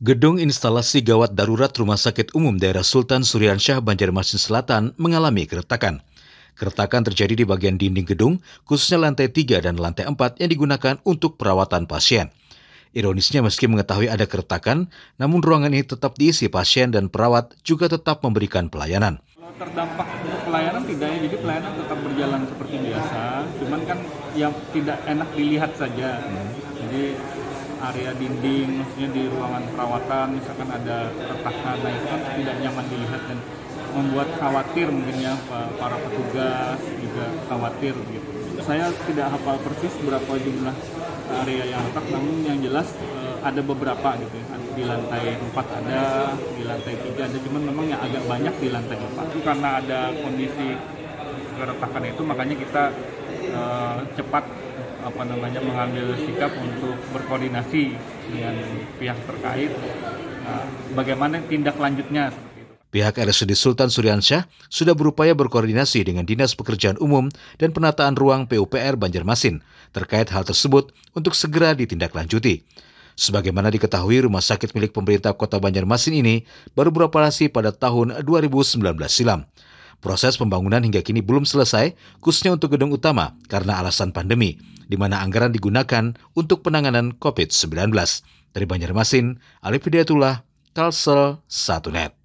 Gedung instalasi gawat darurat Rumah Sakit Umum Daerah Sultan Suryansyah Banjarmasin Selatan mengalami keretakan. Keretakan terjadi di bagian dinding gedung, khususnya lantai 3 dan lantai 4 yang digunakan untuk perawatan pasien. Ironisnya meski mengetahui ada keretakan, namun ruangan ini tetap diisi pasien dan perawat juga tetap memberikan pelayanan. Kalau terdampak pelayanan tidak ya, jadi pelayanan tetap berjalan seperti biasa. Cuman kan yang tidak enak dilihat saja. Hmm. Jadi area dinding, maksudnya di ruangan perawatan, misalkan ada retakan, nah itu kan tidak nyaman dilihat dan membuat khawatir mungkin ya para petugas juga khawatir gitu. Saya tidak hafal persis berapa jumlah area yang retak, namun yang jelas eh, ada beberapa gitu ya. Di lantai 4 ada, di lantai 3 ada, cuman memang yang agak banyak di lantai 4. Karena ada kondisi keretakan itu makanya kita eh, cepat apa namanya mengambil sikap untuk berkoordinasi dengan pihak terkait nah, bagaimana tindak lanjutnya Pihak RSUD Sultan Suryansyah sudah berupaya berkoordinasi dengan Dinas Pekerjaan Umum dan Penataan Ruang PUPR Banjarmasin terkait hal tersebut untuk segera ditindaklanjuti. Sebagaimana diketahui, rumah sakit milik pemerintah kota Banjarmasin ini baru beroperasi pada tahun 2019 silam. Proses pembangunan hingga kini belum selesai, khususnya untuk gedung utama karena alasan pandemi, di mana anggaran digunakan untuk penanganan COVID-19. Dari Banjarmasin, Alif Hidayatullah, Kalsel 1 Net.